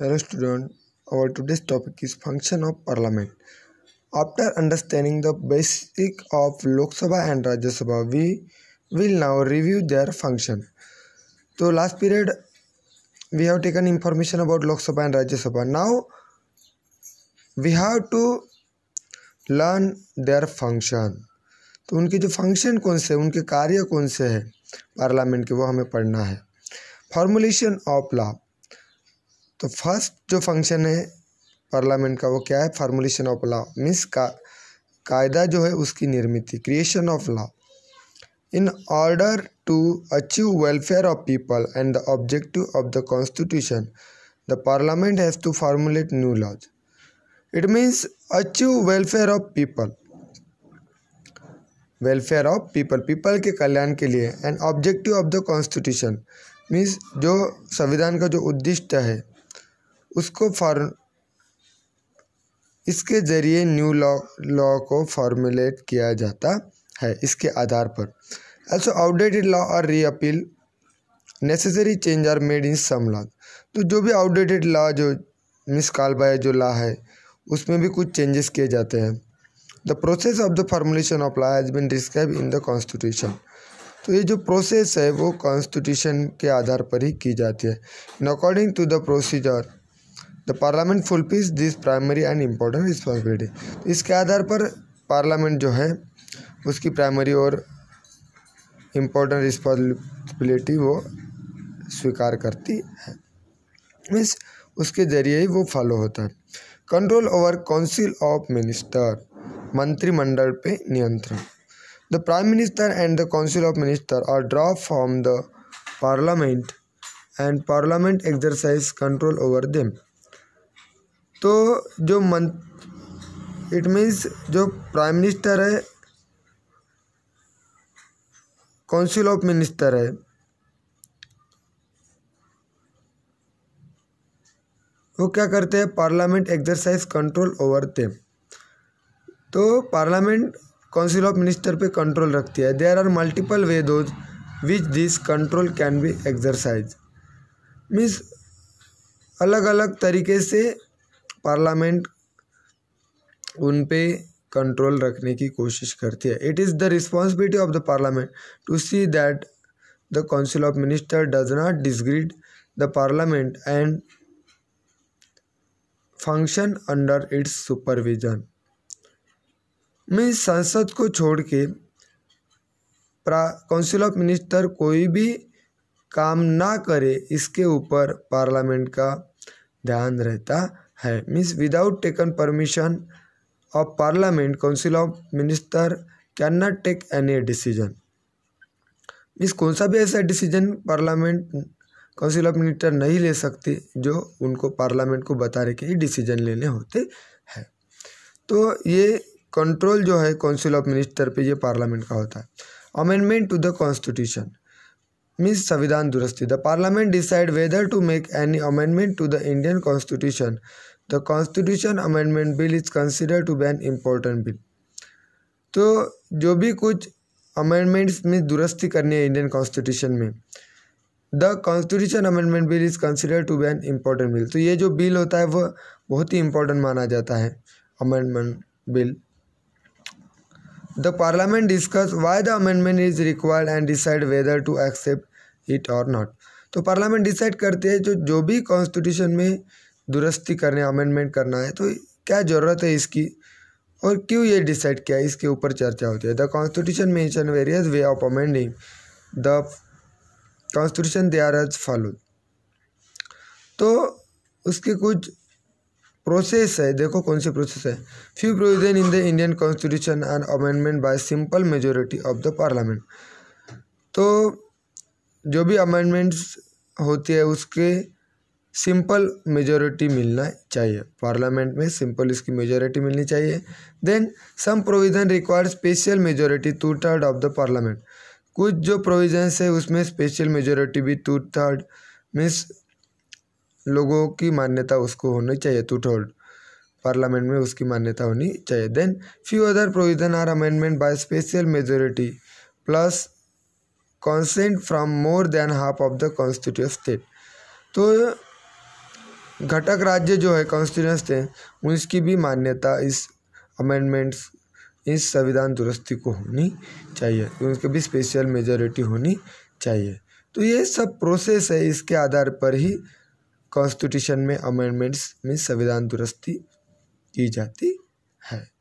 Hello student, our today's topic is function of parliament. After understanding the basic of Lok Sabha and Rajya Sabha, we will now review their function. So last period we have taken information about Lok Sabha and Rajya Sabha. Now we have to learn their function. तो उनके जो function कौन से हैं उनके कार्य कौन से हैं पार्लियामेंट के वो हमें पढ़ना है फॉर्मुलेशन ऑफ लॉ तो फर्स्ट जो फंक्शन है पार्लियामेंट का वो क्या है फार्मोलेशन ऑफ लॉ मीन्स का कायदा जो है उसकी निर्मित creation of law in order to achieve welfare of people and the objective of the constitution the parliament has to formulate new laws it means achieve welfare of people welfare of people people के कल्याण के लिए and objective of the constitution means जो संविधान का जो उद्दिष्ट है उसको फॉर इसके ज़रिए न्यू लॉ लॉ को फॉर्मुलेट किया जाता है इसके आधार पर ऐसा आउटडेटेड लॉ और repeal necessary change are made in some law तो जो भी आउटडेटेड लॉ जो मिस काल बाय जो लॉ है उसमें भी कुछ चेंजेस किए जाते हैं the process of the formulation of law has been describe in the constitution तो ये जो प्रोसेस है वो कॉन्स्टिट्यूशन के आधार पर ही की जाती है according to the procedure the parliament fulfils this primary and important responsibility इसके आधार पर पार्लियामेंट जो है उसकी प्राइमरी और इम्पोर्टेंट रिस्पॉन्सिबिलिटी वो स्वीकार करती है मीन्स उसके जरिए ही वो फॉलो होता है control over council of minister मंत्रिमंडल पे नियंत्रण the prime minister and the council of minister are draw from the parliament and parliament exercise control over them तो जो मन इट मीन्स जो प्राइम मिनिस्टर है काउंसिल ऑफ मिनिस्टर है वो क्या करते हैं पार्लियामेंट एक्सरसाइज कंट्रोल ओवर थे तो पार्लियामेंट काउंसिल ऑफ मिनिस्टर पे कंट्रोल रखती है there are multiple way those which this control can be exercise means अलग अलग तरीके से पार्लियामेंट उन पे कंट्रोल रखने की कोशिश करती है it is the responsibility of the parliament to see that the council of minister does not disregard the parliament and function under its supervision में संसद को छोड़ के काउंसिल ऑफ मिनिस्टर कोई भी काम ना करे इसके ऊपर पार्लियामेंट का ध्यान रहता है means without taken permission of parliament council of minister can not take any decision means कौन सा भी ऐसा decision parliament council of minister नहीं ले सकते जो उनको पार्लियामेंट को बता रहे कि ये डिसीजन लेने होते हैं तो ये कंट्रोल जो है काउंसिल ऑफ मिनिस्टर पे ये पार्लियामेंट का होता है amendment to the constitution means संविधान दुरुस्ती the parliament decide whether to make any amendment to the Indian constitution the constitution amendment bill is consider to be an important bill तो जो भी कुछ अमेंडमेंट्स में दुरुस्ती करनी है इंडियन कॉन्स्टिट्यूशन में the constitution amendment bill is consider to be an important bill तो ये जो बिल होता है वह बहुत ही इम्पोर्टेंट माना जाता है amendment bill The parliament discuss why the amendment is required and decide whether to accept it or not. तो पार्लियामेंट डिसाइड करते हैं जो जो भी कॉन्स्टिट्यूशन में दुरुस्ती करने अमेंडमेंट करना है तो क्या ज़रूरत है इसकी और क्यों ये डिसाइड किया इसके ऊपर चर्चा होती है the constitution mention various way of amending the constitution they are as follow तो उसके कुछ प्रोसेस है देखो कौन सी प्रोसेस है few provision in the Indian constitution and amendment by simple majority of the parliament तो जो भी अमेंडमेंट्स होती है उसके सिंपल मेजोरिटी मिलना चाहिए पार्लियामेंट में सिंपल इसकी मेजोरिटी मिलनी चाहिए then some provision require special majority two third of the parliament कुछ जो प्रोविजन है उसमें स्पेशल मेजोरिटी भी टू थर्ड मीन्स लोगों की मान्यता उसको होनी चाहिए टू थर्ड पार्लियामेंट में उसकी मान्यता होनी चाहिए then few other provision are amendment by special majority plus consent from more than half of the constitute state तो घटक राज्य जो है कॉन्स्टिट्यूंस थे उसकी भी मान्यता इस अमेंडमेंट्स इस संविधान दुरुस्ती को होनी चाहिए तो उनके भी स्पेशल मेजोरिटी होनी चाहिए तो ये सब प्रोसेस है इसके आधार पर ही कॉन्स्टिट्यूशन में अमेंडमेंट्स में संविधान दुरुस्ती की जाती है